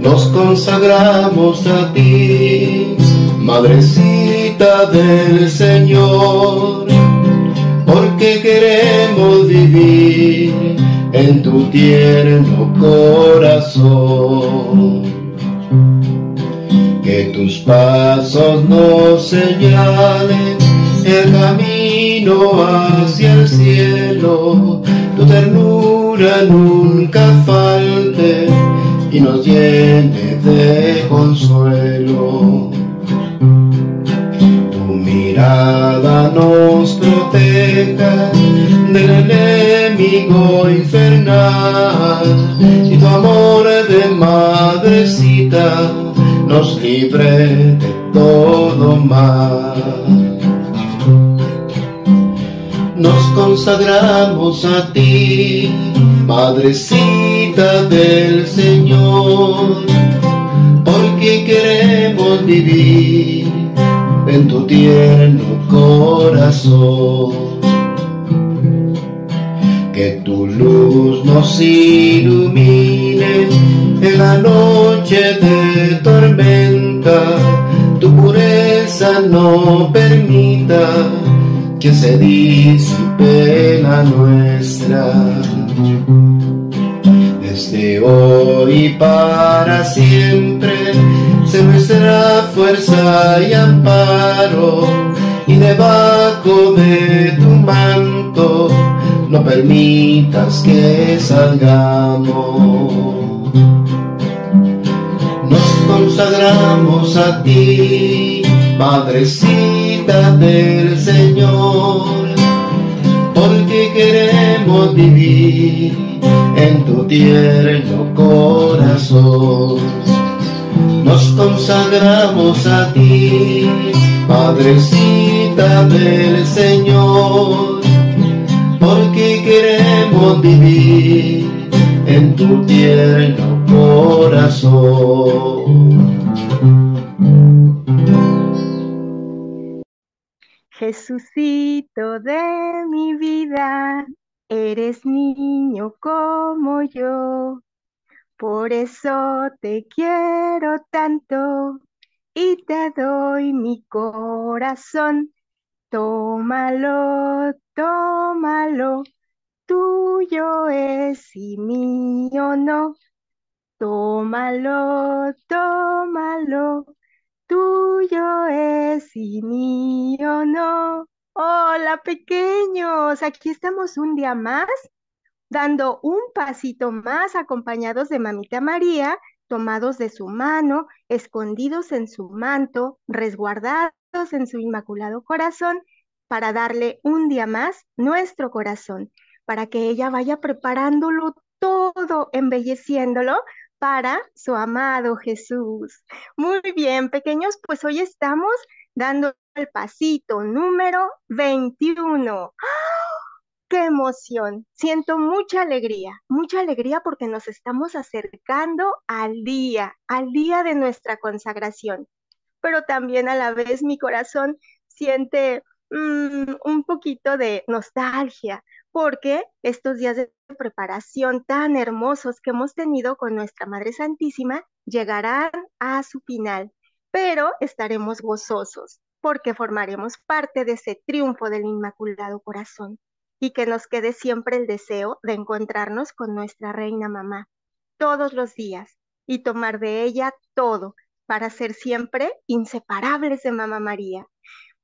Nos consagramos a ti, Madrecita del Señor, porque queremos vivir en tu tierno corazón pasos nos señalen el camino hacia el cielo, tu ternura nunca falte y nos llene de consuelo. Tu mirada nos proteja del enemigo infernal y tu amor de madrecita nos libre de todo mal nos consagramos a ti, Madrecita del Señor, porque queremos vivir en tu tierno corazón. Que tu luz nos ilumine en la noche de tormenta, tu pureza no permita que se disipe la nuestra. Desde hoy y para siempre, se nuestra fuerza y amparo, y debajo de tu manto, no permitas que salgamos consagramos a ti, Padrecita del Señor, porque queremos vivir en tu tierno corazón. Nos consagramos a ti, Padrecita del Señor, porque queremos vivir en tu tierno corazón. Jesucito de mi vida, eres niño como yo, por eso te quiero tanto y te doy mi corazón. Tómalo, tómalo, tuyo es y mío no Tómalo, tómalo, tuyo es y mío no. Hola pequeños, aquí estamos un día más, dando un pasito más acompañados de Mamita María, tomados de su mano, escondidos en su manto, resguardados en su inmaculado corazón, para darle un día más nuestro corazón, para que ella vaya preparándolo todo, embelleciéndolo para su amado Jesús. Muy bien, pequeños, pues hoy estamos dando el pasito número 21. ¡Ah! ¡Qué emoción! Siento mucha alegría, mucha alegría porque nos estamos acercando al día, al día de nuestra consagración. Pero también a la vez mi corazón siente mm, un poquito de nostalgia, porque estos días de preparación tan hermosos que hemos tenido con nuestra Madre Santísima llegarán a su final, pero estaremos gozosos porque formaremos parte de ese triunfo del Inmaculado Corazón y que nos quede siempre el deseo de encontrarnos con nuestra Reina Mamá todos los días y tomar de ella todo para ser siempre inseparables de Mamá María.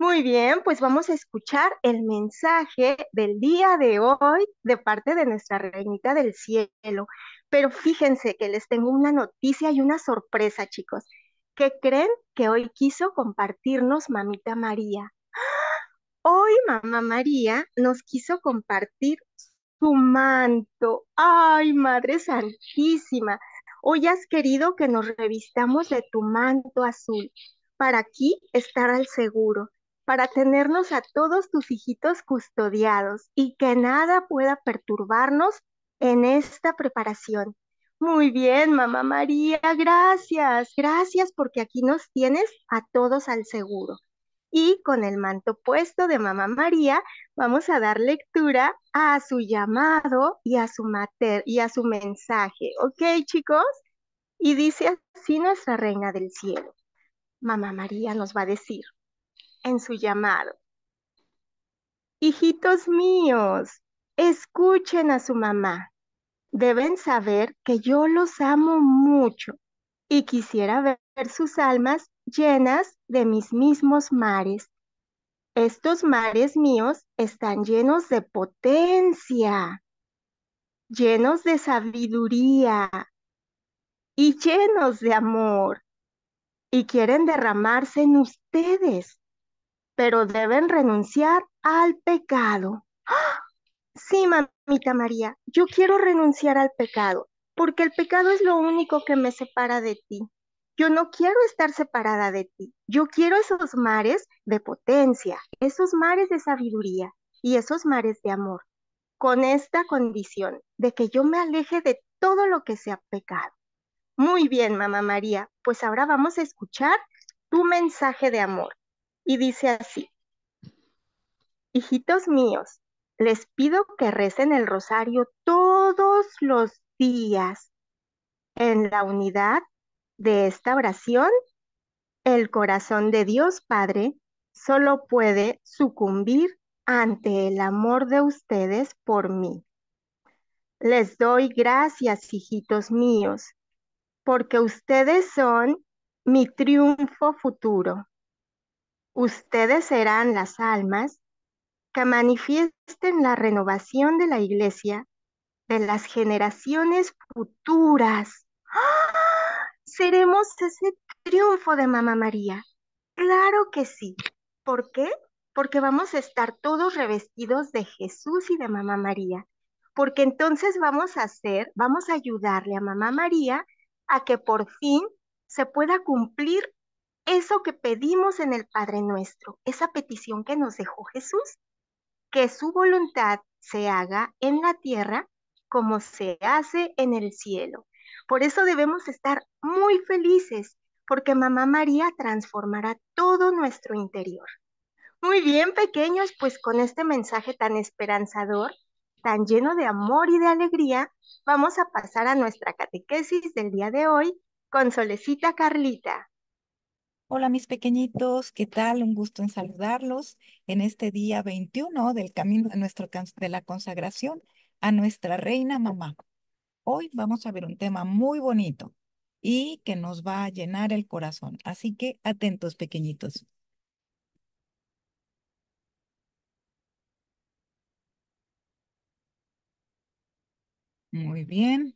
Muy bien, pues vamos a escuchar el mensaje del día de hoy de parte de nuestra reinita del cielo. Pero fíjense que les tengo una noticia y una sorpresa, chicos. ¿Qué creen que hoy quiso compartirnos mamita María? Hoy mamá María nos quiso compartir su manto. Ay, Madre Santísima, hoy has querido que nos revistamos de tu manto azul para aquí estar al seguro para tenernos a todos tus hijitos custodiados y que nada pueda perturbarnos en esta preparación. Muy bien, mamá María, gracias, gracias porque aquí nos tienes a todos al seguro. Y con el manto puesto de mamá María, vamos a dar lectura a su llamado y a su mater y a su mensaje, ¿ok, chicos? Y dice así nuestra reina del cielo. Mamá María nos va a decir, en su llamado. Hijitos míos, escuchen a su mamá. Deben saber que yo los amo mucho y quisiera ver sus almas llenas de mis mismos mares. Estos mares míos están llenos de potencia, llenos de sabiduría y llenos de amor. Y quieren derramarse en ustedes pero deben renunciar al pecado. Sí, mamita María, yo quiero renunciar al pecado, porque el pecado es lo único que me separa de ti. Yo no quiero estar separada de ti. Yo quiero esos mares de potencia, esos mares de sabiduría y esos mares de amor, con esta condición de que yo me aleje de todo lo que sea pecado. Muy bien, mamá María, pues ahora vamos a escuchar tu mensaje de amor y dice así, hijitos míos, les pido que recen el rosario todos los días. En la unidad de esta oración, el corazón de Dios Padre solo puede sucumbir ante el amor de ustedes por mí. Les doy gracias, hijitos míos, porque ustedes son mi triunfo futuro. Ustedes serán las almas que manifiesten la renovación de la iglesia de las generaciones futuras. ¡Ah! Seremos ese triunfo de Mamá María. Claro que sí. ¿Por qué? Porque vamos a estar todos revestidos de Jesús y de Mamá María. Porque entonces vamos a hacer, vamos a ayudarle a Mamá María a que por fin se pueda cumplir eso que pedimos en el Padre nuestro, esa petición que nos dejó Jesús, que su voluntad se haga en la tierra como se hace en el cielo. Por eso debemos estar muy felices, porque Mamá María transformará todo nuestro interior. Muy bien, pequeños, pues con este mensaje tan esperanzador, tan lleno de amor y de alegría, vamos a pasar a nuestra catequesis del día de hoy con Solecita Carlita. Hola mis pequeñitos, ¿qué tal? Un gusto en saludarlos en este día 21 del camino de, nuestro, de la consagración a nuestra reina mamá. Hoy vamos a ver un tema muy bonito y que nos va a llenar el corazón. Así que atentos pequeñitos. Muy bien.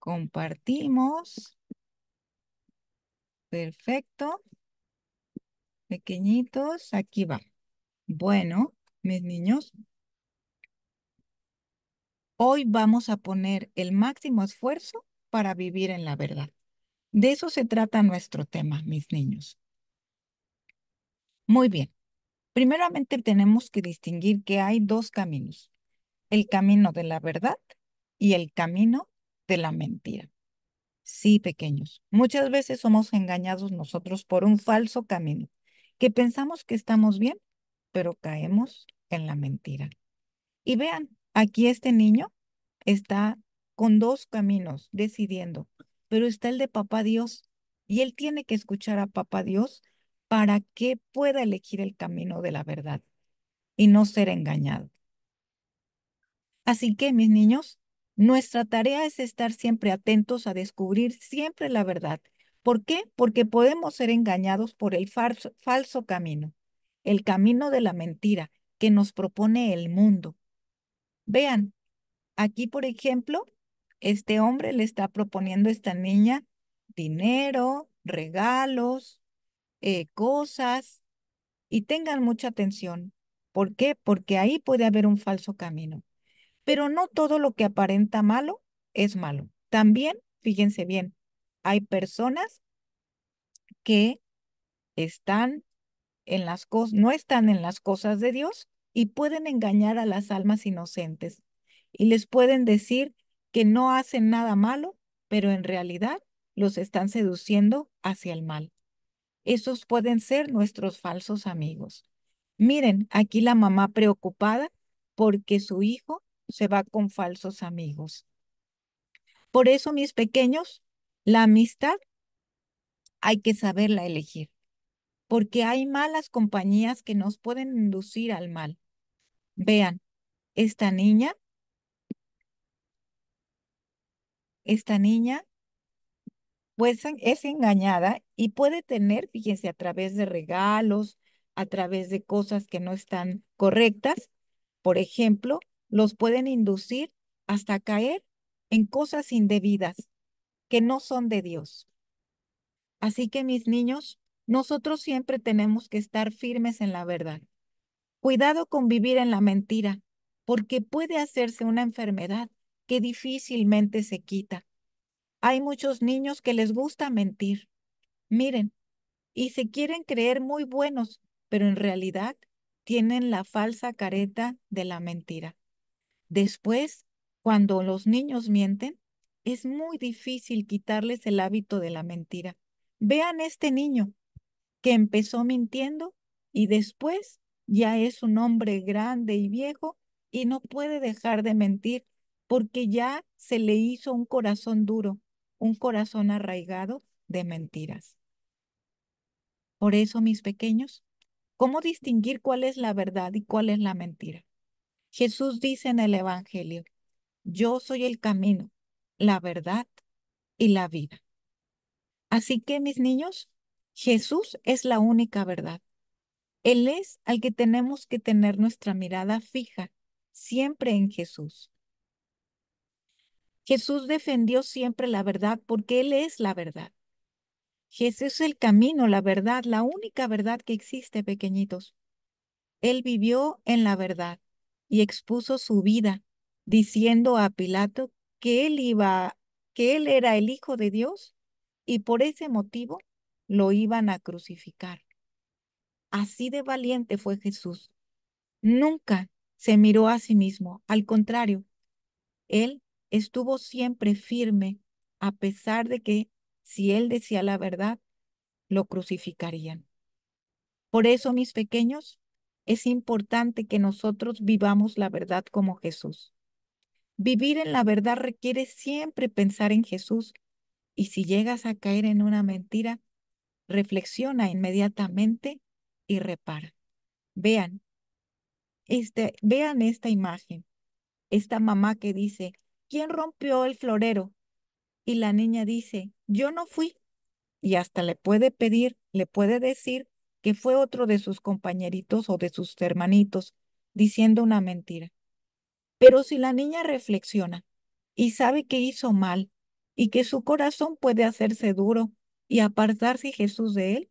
Compartimos. Perfecto. Pequeñitos, aquí va. Bueno, mis niños. Hoy vamos a poner el máximo esfuerzo para vivir en la verdad. De eso se trata nuestro tema, mis niños. Muy bien. Primeramente tenemos que distinguir que hay dos caminos. El camino de la verdad y el camino de la mentira. Sí, pequeños, muchas veces somos engañados nosotros por un falso camino, que pensamos que estamos bien, pero caemos en la mentira. Y vean, aquí este niño está con dos caminos decidiendo, pero está el de papá Dios y él tiene que escuchar a papá Dios para que pueda elegir el camino de la verdad y no ser engañado. Así que, mis niños, nuestra tarea es estar siempre atentos a descubrir siempre la verdad. ¿Por qué? Porque podemos ser engañados por el falso, camino, el camino de la mentira que nos propone el mundo. Vean, aquí por ejemplo, este hombre le está proponiendo a esta niña dinero, regalos, eh, cosas, y tengan mucha atención. ¿Por qué? Porque ahí puede haber un falso camino. Pero no todo lo que aparenta malo es malo. También, fíjense bien, hay personas que están en las no están en las cosas de Dios y pueden engañar a las almas inocentes y les pueden decir que no hacen nada malo, pero en realidad los están seduciendo hacia el mal. Esos pueden ser nuestros falsos amigos. Miren, aquí la mamá preocupada porque su hijo se va con falsos amigos. Por eso, mis pequeños, la amistad hay que saberla elegir, porque hay malas compañías que nos pueden inducir al mal. Vean, esta niña, esta niña, pues es engañada y puede tener, fíjense, a través de regalos, a través de cosas que no están correctas, por ejemplo, los pueden inducir hasta caer en cosas indebidas que no son de Dios. Así que mis niños, nosotros siempre tenemos que estar firmes en la verdad. Cuidado con vivir en la mentira, porque puede hacerse una enfermedad que difícilmente se quita. Hay muchos niños que les gusta mentir. Miren, y se quieren creer muy buenos, pero en realidad tienen la falsa careta de la mentira. Después, cuando los niños mienten, es muy difícil quitarles el hábito de la mentira. Vean este niño que empezó mintiendo y después ya es un hombre grande y viejo y no puede dejar de mentir porque ya se le hizo un corazón duro, un corazón arraigado de mentiras. Por eso, mis pequeños, ¿cómo distinguir cuál es la verdad y cuál es la mentira? Jesús dice en el Evangelio, yo soy el camino, la verdad y la vida. Así que, mis niños, Jesús es la única verdad. Él es al que tenemos que tener nuestra mirada fija, siempre en Jesús. Jesús defendió siempre la verdad porque Él es la verdad. Jesús es el camino, la verdad, la única verdad que existe, pequeñitos. Él vivió en la verdad y expuso su vida, diciendo a Pilato que él iba, que él era el Hijo de Dios y por ese motivo lo iban a crucificar. Así de valiente fue Jesús. Nunca se miró a sí mismo, al contrario, él estuvo siempre firme a pesar de que si él decía la verdad, lo crucificarían. Por eso, mis pequeños, es importante que nosotros vivamos la verdad como Jesús. Vivir en la verdad requiere siempre pensar en Jesús y si llegas a caer en una mentira, reflexiona inmediatamente y repara. Vean, este, vean esta imagen, esta mamá que dice, ¿quién rompió el florero? Y la niña dice, yo no fui. Y hasta le puede pedir, le puede decir que fue otro de sus compañeritos o de sus hermanitos, diciendo una mentira. Pero si la niña reflexiona y sabe que hizo mal y que su corazón puede hacerse duro y apartarse Jesús de él,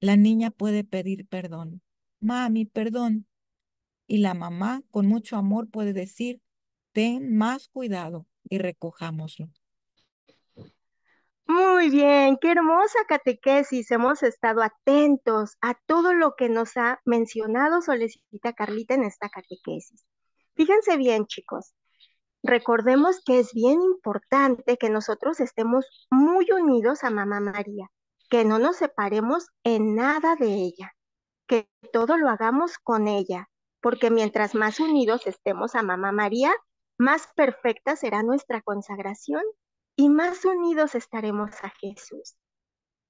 la niña puede pedir perdón. Mami, perdón. Y la mamá con mucho amor puede decir, ten más cuidado y recojámoslo. Muy bien, qué hermosa catequesis. Hemos estado atentos a todo lo que nos ha mencionado solicita Carlita en esta catequesis. Fíjense bien, chicos. Recordemos que es bien importante que nosotros estemos muy unidos a Mamá María, que no nos separemos en nada de ella, que todo lo hagamos con ella, porque mientras más unidos estemos a Mamá María, más perfecta será nuestra consagración y más unidos estaremos a Jesús.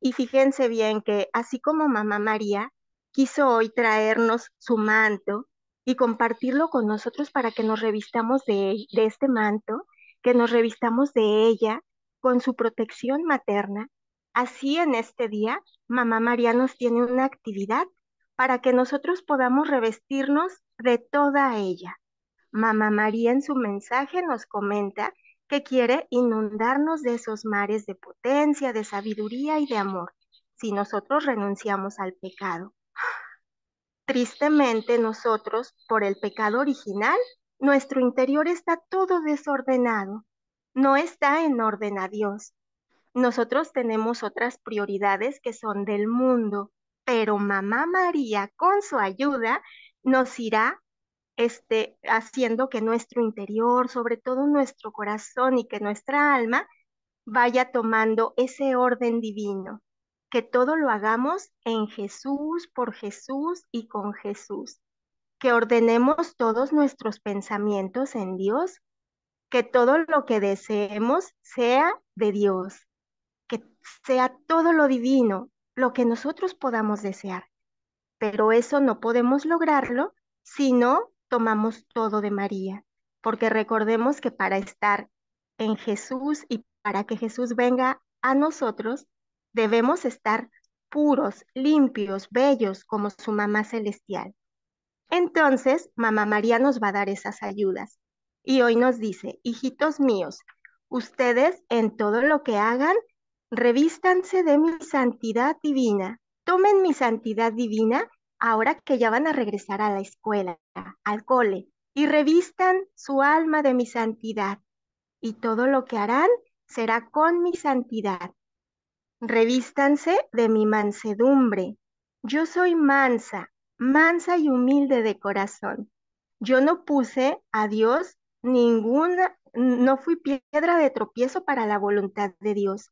Y fíjense bien que así como mamá María quiso hoy traernos su manto y compartirlo con nosotros para que nos revistamos de, de este manto, que nos revistamos de ella con su protección materna, así en este día mamá María nos tiene una actividad para que nosotros podamos revestirnos de toda ella. Mamá María en su mensaje nos comenta que quiere inundarnos de esos mares de potencia, de sabiduría y de amor, si nosotros renunciamos al pecado. Tristemente nosotros, por el pecado original, nuestro interior está todo desordenado, no está en orden a Dios. Nosotros tenemos otras prioridades que son del mundo, pero mamá María, con su ayuda, nos irá este, haciendo que nuestro interior, sobre todo nuestro corazón y que nuestra alma vaya tomando ese orden divino, que todo lo hagamos en Jesús, por Jesús y con Jesús, que ordenemos todos nuestros pensamientos en Dios, que todo lo que deseemos sea de Dios, que sea todo lo divino, lo que nosotros podamos desear. Pero eso no podemos lograrlo sino tomamos todo de María, porque recordemos que para estar en Jesús y para que Jesús venga a nosotros, debemos estar puros, limpios, bellos como su mamá celestial. Entonces, mamá María nos va a dar esas ayudas. Y hoy nos dice, hijitos míos, ustedes en todo lo que hagan, revístanse de mi santidad divina, tomen mi santidad divina ahora que ya van a regresar a la escuela, al cole, y revistan su alma de mi santidad, y todo lo que harán será con mi santidad. Revístanse de mi mansedumbre. Yo soy mansa, mansa y humilde de corazón. Yo no puse a Dios ninguna, no fui piedra de tropiezo para la voluntad de Dios.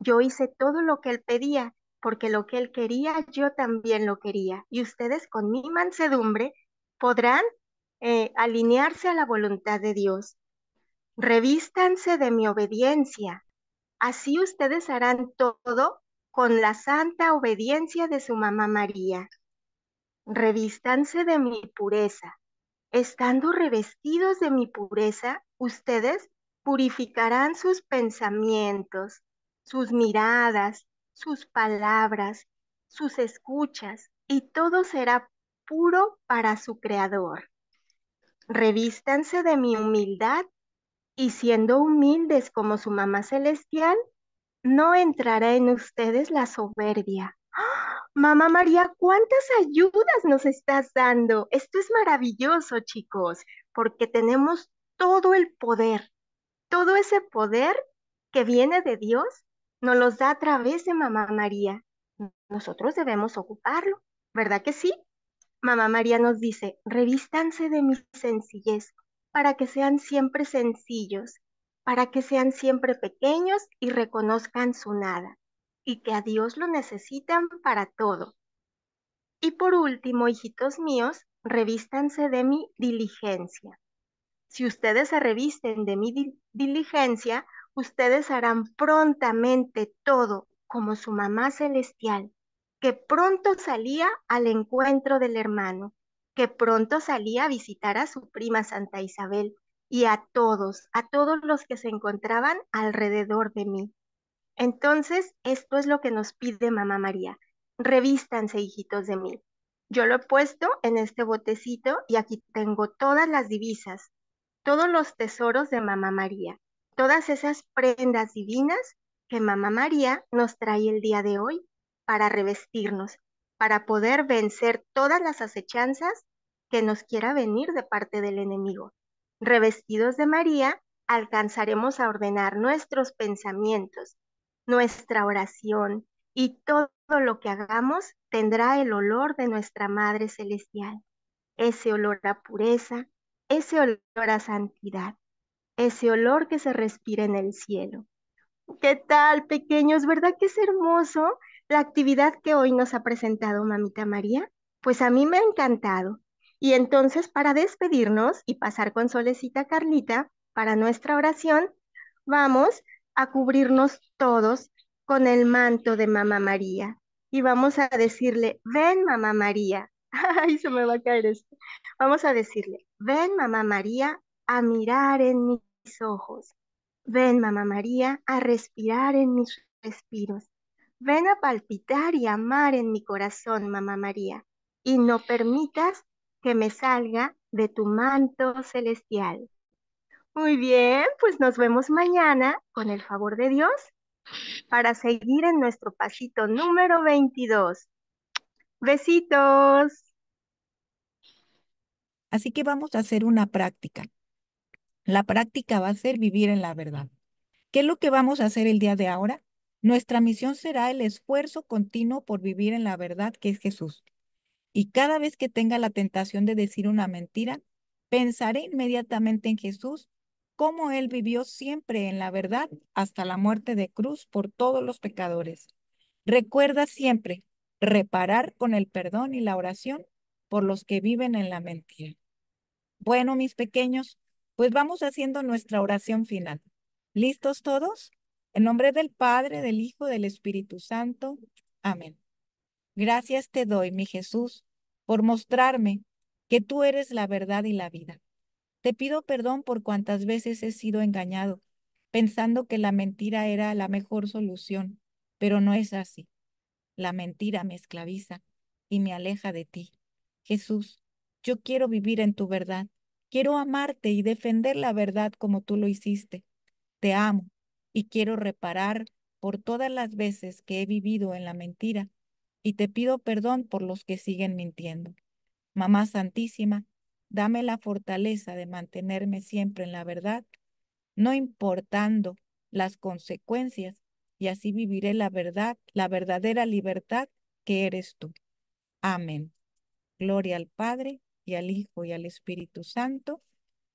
Yo hice todo lo que él pedía porque lo que él quería, yo también lo quería. Y ustedes con mi mansedumbre podrán eh, alinearse a la voluntad de Dios. Revístanse de mi obediencia. Así ustedes harán todo con la santa obediencia de su mamá María. Revístanse de mi pureza. Estando revestidos de mi pureza, ustedes purificarán sus pensamientos, sus miradas, sus palabras, sus escuchas, y todo será puro para su Creador. Revístanse de mi humildad y siendo humildes como su mamá celestial, no entrará en ustedes la soberbia. ¡Ah! Mamá María, ¿cuántas ayudas nos estás dando? Esto es maravilloso, chicos, porque tenemos todo el poder, todo ese poder que viene de Dios nos los da a través de Mamá María. Nosotros debemos ocuparlo, ¿verdad que sí? Mamá María nos dice, revístanse de mi sencillez para que sean siempre sencillos, para que sean siempre pequeños y reconozcan su nada, y que a Dios lo necesitan para todo. Y por último, hijitos míos, revístanse de mi diligencia. Si ustedes se revisten de mi diligencia, ustedes harán prontamente todo como su mamá celestial, que pronto salía al encuentro del hermano, que pronto salía a visitar a su prima Santa Isabel y a todos, a todos los que se encontraban alrededor de mí. Entonces, esto es lo que nos pide Mamá María. Revístanse, hijitos de mí. Yo lo he puesto en este botecito y aquí tengo todas las divisas, todos los tesoros de Mamá María todas esas prendas divinas que Mamá María nos trae el día de hoy para revestirnos, para poder vencer todas las acechanzas que nos quiera venir de parte del enemigo. Revestidos de María, alcanzaremos a ordenar nuestros pensamientos, nuestra oración y todo lo que hagamos tendrá el olor de nuestra Madre Celestial, ese olor a pureza, ese olor a santidad ese olor que se respira en el cielo. ¿Qué tal, pequeños? ¿Verdad que es hermoso la actividad que hoy nos ha presentado Mamita María? Pues a mí me ha encantado. Y entonces, para despedirnos y pasar con Solecita Carlita para nuestra oración, vamos a cubrirnos todos con el manto de Mamá María. Y vamos a decirle, ven Mamá María. Ay, se me va a caer esto. Vamos a decirle, ven Mamá María a mirar en mí ojos. Ven, Mamá María, a respirar en mis respiros. Ven a palpitar y amar en mi corazón, Mamá María, y no permitas que me salga de tu manto celestial. Muy bien, pues nos vemos mañana, con el favor de Dios, para seguir en nuestro pasito número 22. Besitos. Así que vamos a hacer una práctica. La práctica va a ser vivir en la verdad. ¿Qué es lo que vamos a hacer el día de ahora? Nuestra misión será el esfuerzo continuo por vivir en la verdad que es Jesús. Y cada vez que tenga la tentación de decir una mentira, pensaré inmediatamente en Jesús, cómo Él vivió siempre en la verdad hasta la muerte de cruz por todos los pecadores. Recuerda siempre reparar con el perdón y la oración por los que viven en la mentira. Bueno, mis pequeños, pues vamos haciendo nuestra oración final. ¿Listos todos? En nombre del Padre, del Hijo, del Espíritu Santo. Amén. Gracias te doy, mi Jesús, por mostrarme que tú eres la verdad y la vida. Te pido perdón por cuantas veces he sido engañado, pensando que la mentira era la mejor solución, pero no es así. La mentira me esclaviza y me aleja de ti. Jesús, yo quiero vivir en tu verdad Quiero amarte y defender la verdad como tú lo hiciste. Te amo y quiero reparar por todas las veces que he vivido en la mentira y te pido perdón por los que siguen mintiendo. Mamá Santísima, dame la fortaleza de mantenerme siempre en la verdad, no importando las consecuencias, y así viviré la verdad, la verdadera libertad que eres tú. Amén. Gloria al Padre y al Hijo y al Espíritu Santo,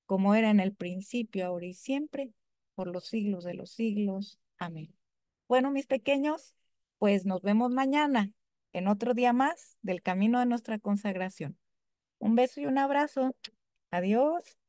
como era en el principio, ahora y siempre, por los siglos de los siglos. Amén. Bueno, mis pequeños, pues nos vemos mañana en otro día más del camino de nuestra consagración. Un beso y un abrazo. Adiós.